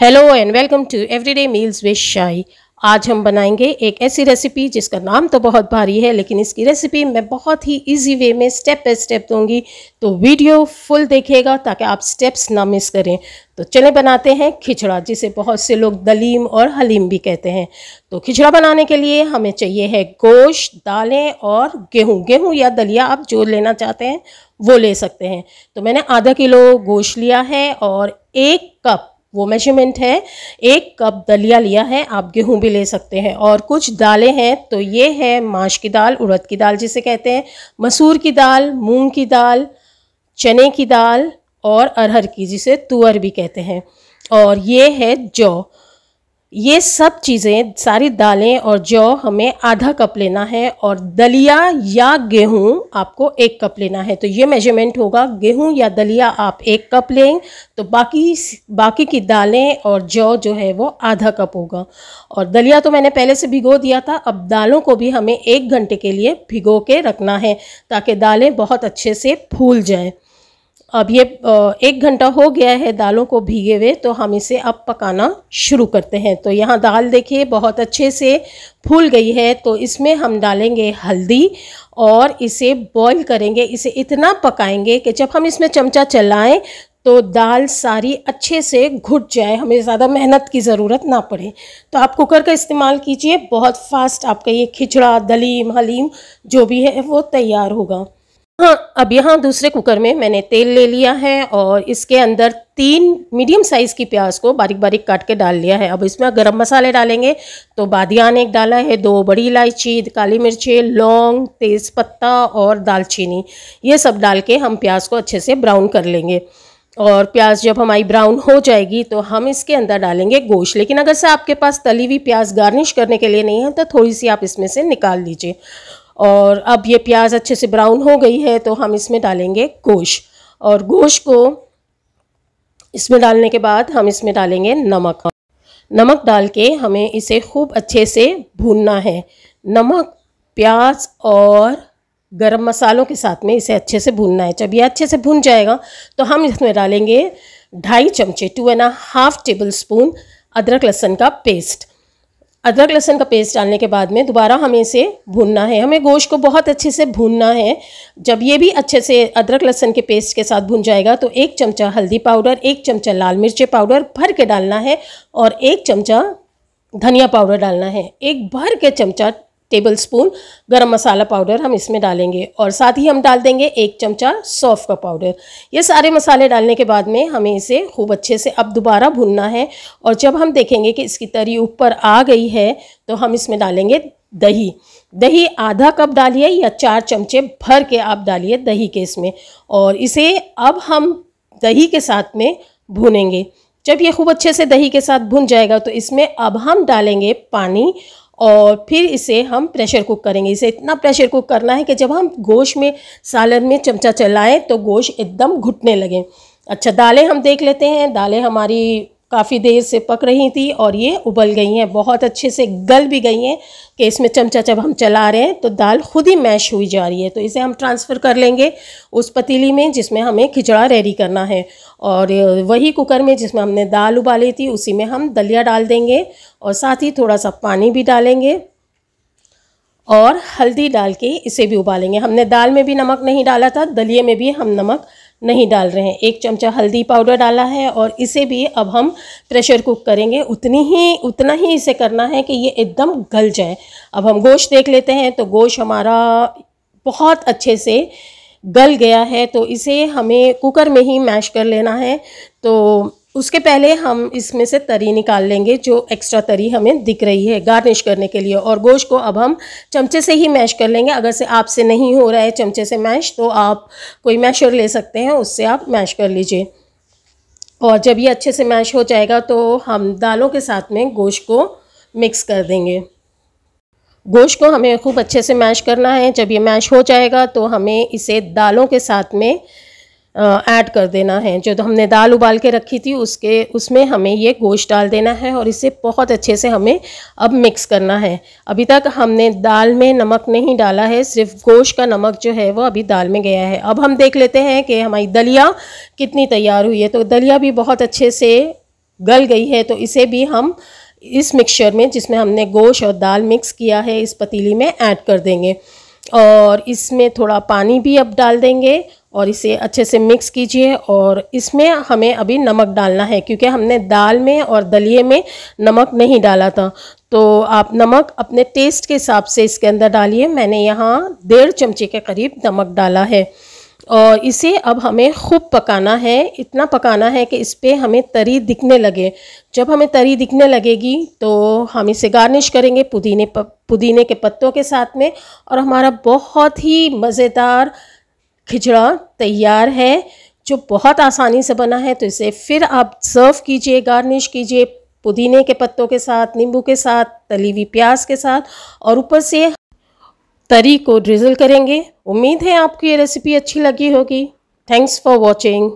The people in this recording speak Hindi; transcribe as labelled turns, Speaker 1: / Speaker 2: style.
Speaker 1: hello and welcome to everyday meals with Shahi आज हम बनाएंगे एक ऐसी रेसिपी जिसका नाम तो बहुत भारी है लेकिन इसकी रेसिपी मैं बहुत ही इजी वे में स्टेप बाय स्टेप दूंगी तो वीडियो फुल देखिएगा ताकि आप स्टेप्स ना मिस करें तो चले बनाते हैं खिचड़ा जिसे बहुत से लोग दलीम और हलीम भी कहते हैं तो खिचड़ा बनाने के लिए हमें चाहिए है गोश्त दालें और गेहूँ गेहूँ या दलिया आप जो लेना चाहते हैं वो ले सकते हैं तो मैंने आधा किलो गोश्त लिया है और एक कप वो मेजरमेंट है एक कप दलिया लिया है आप गेहूं भी ले सकते हैं और कुछ दालें हैं तो ये है माश की दाल उड़द की दाल जिसे कहते हैं मसूर की दाल मूंग की दाल चने की दाल और अरहर की जिसे तुअर भी कहते हैं और ये है जौ ये सब चीज़ें सारी दालें और जौ हमें आधा कप लेना है और दलिया या गेहूं आपको एक कप लेना है तो ये मेजरमेंट होगा गेहूं या दलिया आप एक कप लें तो बाकी बाकी की दालें और जौ जो है वो आधा कप होगा और दलिया तो मैंने पहले से भिगो दिया था अब दालों को भी हमें एक घंटे के लिए भिगो के रखना है ताकि दालें बहुत अच्छे से फूल जाएँ अब ये एक घंटा हो गया है दालों को भीगे हुए तो हम इसे अब पकाना शुरू करते हैं तो यहाँ दाल देखिए बहुत अच्छे से फूल गई है तो इसमें हम डालेंगे हल्दी और इसे बॉईल करेंगे इसे इतना पकाएंगे कि जब हम इसमें चमचा चलाएं तो दाल सारी अच्छे से घुट जाए हमें ज़्यादा मेहनत की ज़रूरत ना पड़े तो आप कुकर का इस्तेमाल कीजिए बहुत फास्ट आपका ये खिचड़ा दलीम हलीम जो भी है वो तैयार होगा हाँ अब यहाँ दूसरे कुकर में मैंने तेल ले लिया है और इसके अंदर तीन मीडियम साइज़ की प्याज को बारीक बारीक काट के डाल लिया है अब इसमें गरम मसाले डालेंगे तो बादियान एक डाला है दो बड़ी इलायची काली मिर्ची लौंग तेज़पत्ता और दालचीनी ये सब डाल के हम प्याज को अच्छे से ब्राउन कर लेंगे और प्याज जब हमारी ब्राउन हो जाएगी तो हम इसके अंदर डालेंगे गोश्त लेकिन अगर से आपके पास तली हुई प्याज गार्निश करने के लिए नहीं है तो थोड़ी सी आप इसमें से निकाल लीजिए और अब ये प्याज अच्छे से ब्राउन हो गई है तो हम इसमें डालेंगे गोश और गोश को इसमें डालने के बाद हम इसमें डालेंगे नमक नमक डाल के हमें इसे खूब अच्छे से भूनना है नमक प्याज और गरम मसालों के साथ में इसे अच्छे से भूनना है जब ये अच्छे से भून जाएगा तो हम इसमें डालेंगे ढाई चमचे two and half tablespoon अदरक लहसन का पेस्ट अदरक लहसन का पेस्ट डालने के बाद में दोबारा हमें इसे भूनना है हमें गोश्त को बहुत अच्छे से भूनना है जब ये भी अच्छे से अदरक लहसन के पेस्ट के साथ भून जाएगा तो एक चमचा हल्दी पाउडर एक चमचा लाल मिर्ची पाउडर भर के डालना है और एक चमचा धनिया पाउडर डालना है एक भर के चमचा टेबल स्पून गर्म मसाला पाउडर हम इसमें डालेंगे और साथ ही हम डाल देंगे एक चमचा सौफ का पाउडर ये सारे मसाले डालने के बाद में हमें इसे खूब अच्छे से अब दोबारा भुनना है और जब हम देखेंगे कि इसकी तरी ऊपर आ गई है तो हम इसमें डालेंगे दही दही आधा कप डालिए या चार चमचे भर के आप डालिए दही के इसमें और इसे अब हम दही के साथ में भुनेंगे जब ये खूब अच्छे से दही के साथ भुन जाएगा तो इसमें अब हम डालेंगे पानी और फिर इसे हम प्रेशर कुक करेंगे इसे इतना प्रेशर कुक करना है कि जब हम गोश में सालन में चमचा चलाएं तो गोश एकदम घुटने लगे अच्छा दालें हम देख लेते हैं दालें हमारी काफ़ी देर से पक रही थी और ये उबल गई हैं बहुत अच्छे से गल भी गई हैं कि इसमें चमचा जब हम चला रहे हैं तो दाल खुद ही मैश हुई जा रही है तो इसे हम ट्रांसफ़र कर लेंगे उस पतीली में जिसमें हमें खिचड़ा रेडी करना है और वही कुकर में जिसमें हमने दाल उबाली थी उसी में हम दलिया डाल देंगे और साथ ही थोड़ा सा पानी भी डालेंगे और हल्दी डाल के इसे भी उबालेंगे हमने दाल में भी नमक नहीं डाला था दलिए में भी हम नमक नहीं डाल रहे हैं एक चमचा हल्दी पाउडर डाला है और इसे भी अब हम प्रेशर कुक करेंगे उतनी ही उतना ही इसे करना है कि ये एकदम गल जाए अब हम गोश्त देख लेते हैं तो गोश्त हमारा बहुत अच्छे से गल गया है तो इसे हमें कुकर में ही मैश कर लेना है तो उसके पहले हम इसमें से तरी निकाल लेंगे जो एक्स्ट्रा तरी हमें दिख रही है गार्निश करने के लिए और गोश्त को अब हम चमचे से ही मैश कर लेंगे अगर से आपसे नहीं हो रहा है चमचे से मैश तो आप कोई मैशर ले सकते हैं उससे आप मैश कर लीजिए और जब ये अच्छे से मैश हो जाएगा तो हम दालों के साथ में गोश्त को मिक्स कर देंगे गोश्त को हमें खूब अच्छे से मैश करना है जब ये मैश हो जाएगा तो हमें इसे दालों के साथ में ऐड कर देना है जो तो हमने दाल उबाल के रखी थी उसके उसमें हमें ये गोश्त डाल देना है और इसे बहुत अच्छे से हमें अब मिक्स करना है अभी तक हमने दाल में नमक नहीं डाला है सिर्फ गोश्त का नमक जो है वो अभी दाल में गया है अब हम देख लेते हैं कि हमारी दलिया कितनी तैयार हुई है तो दलिया भी बहुत अच्छे से गल गई है तो इसे भी हम इस मिक्सचर में जिसमें हमने गोश्त और दाल मिक्स किया है इस पतीली में ऐड कर देंगे और इसमें थोड़ा पानी भी अब डाल देंगे और इसे अच्छे से मिक्स कीजिए और इसमें हमें अभी नमक डालना है क्योंकि हमने दाल में और दलिए में नमक नहीं डाला था तो आप नमक अपने टेस्ट के हिसाब से इसके अंदर डालिए मैंने यहाँ डेढ़ चमचे के करीब नमक डाला है और इसे अब हमें खूब पकाना है इतना पकाना है कि इस पर हमें तरी दिखने लगे जब हमें तरी दिखने लगेगी तो हम इसे गार्निश करेंगे पुदीने प, पुदीने के पत्तों के साथ में और हमारा बहुत ही मज़ेदार खिचड़ा तैयार है जो बहुत आसानी से बना है तो इसे फिर आप सर्व कीजिए गार्निश कीजिए पुदीने के पत्तों के साथ नींबू के साथ तली हुई प्याज के साथ और ऊपर से तरी को ड्रिजल करेंगे उम्मीद है आपको ये रेसिपी अच्छी लगी होगी थैंक्स फॉर वॉचिंग